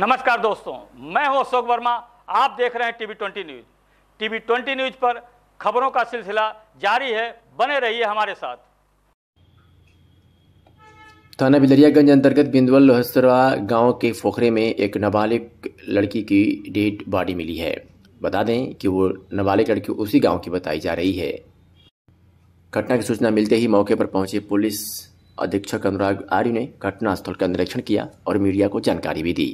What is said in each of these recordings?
नमस्कार दोस्तों मैं हूं अशोक वर्मा आप देख रहे हैं TV twenty news TV twenty news पर खबरों का सिलसिला जारी है बने रहिए हमारे साथ थाना बिलरियागंज अंतर्गत बिंदवल लोहसरा गांव के फोखरे में एक नाबालिग लड़की की डेड बॉडी मिली है बता दें कि वो नाबालिग लड़की उसी गांव की बताई जा रही है घटना की सूचना मिलते ही मौके पर पहुंचे पुलिस अधीक्षक अनुराग आर्य ने घटनास्थल का निरीक्षण किया और मीडिया को जानकारी भी दी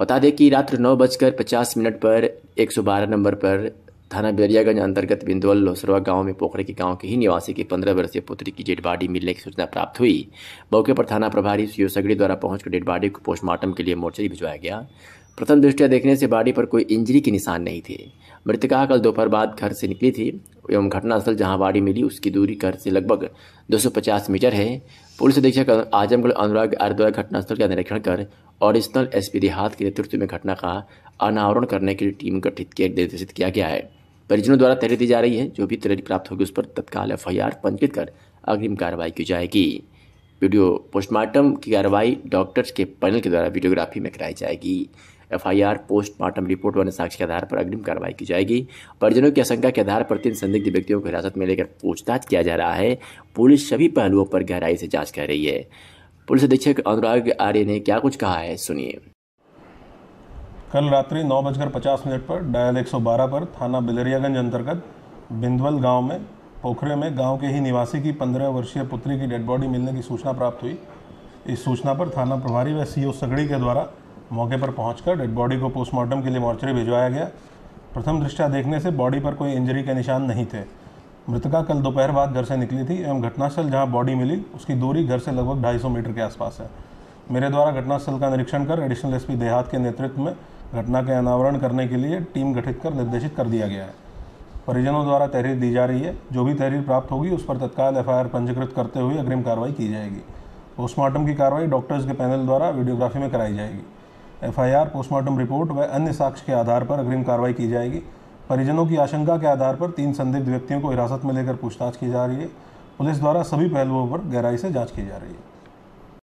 बता दें कि रात्र नौ बजकर पचास मिनट पर एक सौ बारह नंबर पर थाना बेरियागंज अंतर्गत बिंदुअल लोसरवा गांव में पोखरे के गांव के ही निवासी की पंद्रह वर्षीय पुत्री की डेड बॉडी मिलने की सूचना प्राप्त हुई मौके पर थाना प्रभारी सीओ सगड़ी द्वारा पहुंचकर डेड बॉडी को पोस्टमार्टम के लिए मोर्चरी भिजवाया गया प्रथम दृष्टिया देखने से बॉडी पर कोई इंजरी के निशान नहीं थे मृतका कल दोपहर बाद घर से निकली थी एवं घटनास्थल जहां बाड़ी मिली उसकी दूरी घर से लगभग 250 मीटर है पुलिस अधीक्षक आजमगढ़ अनुराग द्वारा घटनास्थल का निरीक्षण कर ऑडिशनल पी देहात के नेतृत्व में घटना का अनावरण करने के लिए टीम गठित किया निर्देशित किया गया है परिजनों द्वारा तैयारी दी जा रही है जो भी तैयारी प्राप्त होगी उस पर तत्काल एफ पंजीकृत कर अग्रिम कार्रवाई की जाएगी वीडियो पोस्टमार्टम की कार्रवाई डॉक्टर्स के पैनल के द्वारा वीडियोग्राफी में कराई जाएगी एफआईआर पोस्टमार्टम रिपोर्ट वन साक्ष्य के आधार पर अग्रिम कार्रवाई की जाएगी परिजनों की आशंका के आधार पर तीन संदिग्ध व्यक्तियों को हिरासत में लेकर पूछताछ किया जा रहा है पुलिस सभी पहलुओं पर गहराई से जांच कर रही है पुलिस अधीक्षक अनुराग आर्य ने क्या कुछ कहा है सुनिए कल रात्रि नौ बजकर पचास मिनट पर डायल 112 पर थाना बिलरियागंज अंतर्गत बिंदवल गांव में पोखरे में गांव के ही निवासी की पंद्रह वर्षीय पुत्री की डेड बॉडी मिलने की सूचना प्राप्त हुई इस सूचना पर थाना प्रभारी व सीओ सगड़ी के द्वारा मौके पर पहुंचकर डेड बॉडी को पोस्टमार्टम के लिए मॉर्चरी भिजवाया गया प्रथम दृष्टया देखने से बॉडी पर कोई इंजरी के निशान नहीं थे मृतका कल दोपहर बाद घर से निकली थी एवं घटनास्थल जहाँ बॉडी मिली उसकी दूरी घर से लगभग ढाई मीटर के आसपास है मेरे द्वारा घटनास्थल का निरीक्षण कर एडिशनल एसपी देहात के नेतृत्व में घटना के अनावरण करने के लिए टीम गठित कर निर्देशित कर दिया गया है परिजनों द्वारा तहरीर दी जा रही है जो भी तहरीर प्राप्त होगी उस पर तत्काल एफआईआर पंजीकृत करते हुए अग्रिम कार्रवाई की जाएगी पोस्टमार्टम की कार्रवाई डॉक्टर्स के पैनल द्वारा वीडियोग्राफी में कराई जाएगी एफआईआर, पोस्टमार्टम रिपोर्ट व अन्य साक्ष्य के आधार पर अग्रिम कार्रवाई की जाएगी परिजनों की आशंका के आधार पर तीन संदिग्ध व्यक्तियों को हिरासत में लेकर पूछताछ की जा रही है पुलिस द्वारा सभी पहलुओं पर गहराई से जाँच की जा रही है